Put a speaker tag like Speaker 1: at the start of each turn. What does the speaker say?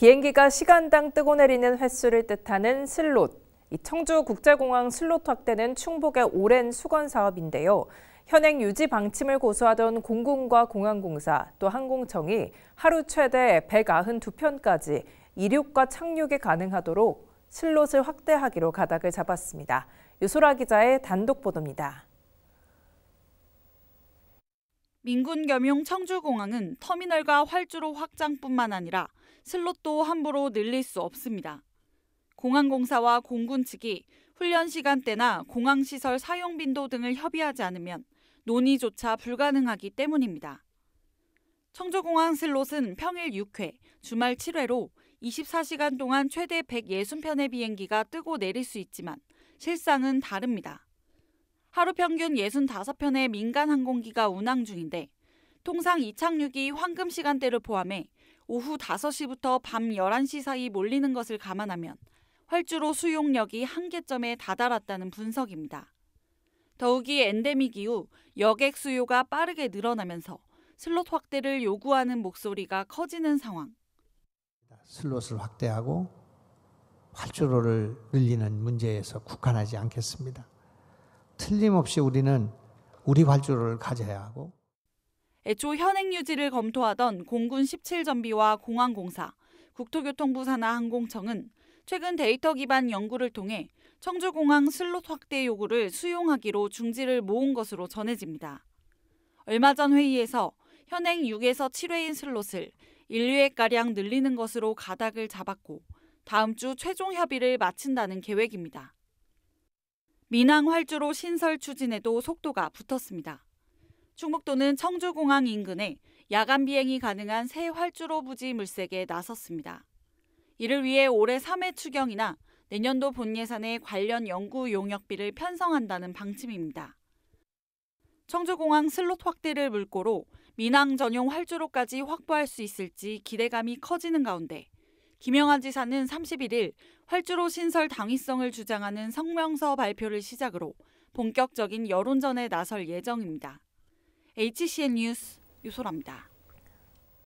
Speaker 1: 비행기가 시간당 뜨고 내리는 횟수를 뜻하는 슬롯. 청주 국제공항 슬롯 확대는 충북의 오랜 수건 사업인데요. 현행 유지 방침을 고수하던 공군과 공항공사 또 항공청이 하루 최대 192편까지 이륙과 착륙이 가능하도록 슬롯을 확대하기로 가닥을 잡았습니다. 유소라 기자의 단독 보도입니다.
Speaker 2: 민군 겸용 청주공항은 터미널과 활주로 확장뿐만 아니라 슬롯도 함부로 늘릴 수 없습니다. 공항공사와 공군 측이 훈련 시간대나 공항시설 사용 빈도 등을 협의하지 않으면 논의조차 불가능하기 때문입니다. 청주공항 슬롯은 평일 6회, 주말 7회로 24시간 동안 최대 160편의 비행기가 뜨고 내릴 수 있지만 실상은 다릅니다. 하루 평균 65편의 민간 항공기가 운항 중인데 통상 이착륙이 황금 시간대를 포함해 오후 5시부터 밤 11시 사이 몰리는 것을 감안하면 활주로 수용력이 한계점에 다다랐다는 분석입니다. 더욱이 엔데믹 이후 여객 수요가 빠르게 늘어나면서 슬롯 확대를 요구하는 목소리가 커지는 상황.
Speaker 3: 슬롯을 확대하고 활주로를 늘리는 문제에서 국한하지 않겠습니다. 틀림없이 우리는 우리 활주로를 가져야 하고
Speaker 2: 애초 현행 유지를 검토하던 공군 17전비와 공항공사, 국토교통부 산하 항공청은 최근 데이터 기반 연구를 통해 청주공항 슬롯 확대 요구를 수용하기로 중지를 모은 것으로 전해집니다. 얼마 전 회의에서 현행 6에서 7회인 슬롯을 1회가량 늘리는 것으로 가닥을 잡았고 다음 주 최종 협의를 마친다는 계획입니다. 민항 활주로 신설 추진에도 속도가 붙었습니다. 충북도는 청주공항 인근에 야간 비행이 가능한 새 활주로 부지 물색에 나섰습니다. 이를 위해 올해 3회 추경이나 내년도 본 예산에 관련 연구 용역비를 편성한다는 방침입니다. 청주공항 슬롯 확대를 물꼬로 민항 전용 활주로까지 확보할 수 있을지 기대감이 커지는 가운데 김영환 지사는 31일 활주로 신설 당위성을 주장하는 성명서 발표를 시작으로 본격적인 여론전에 나설 예정입니다. HCN 뉴스 유소라입니다.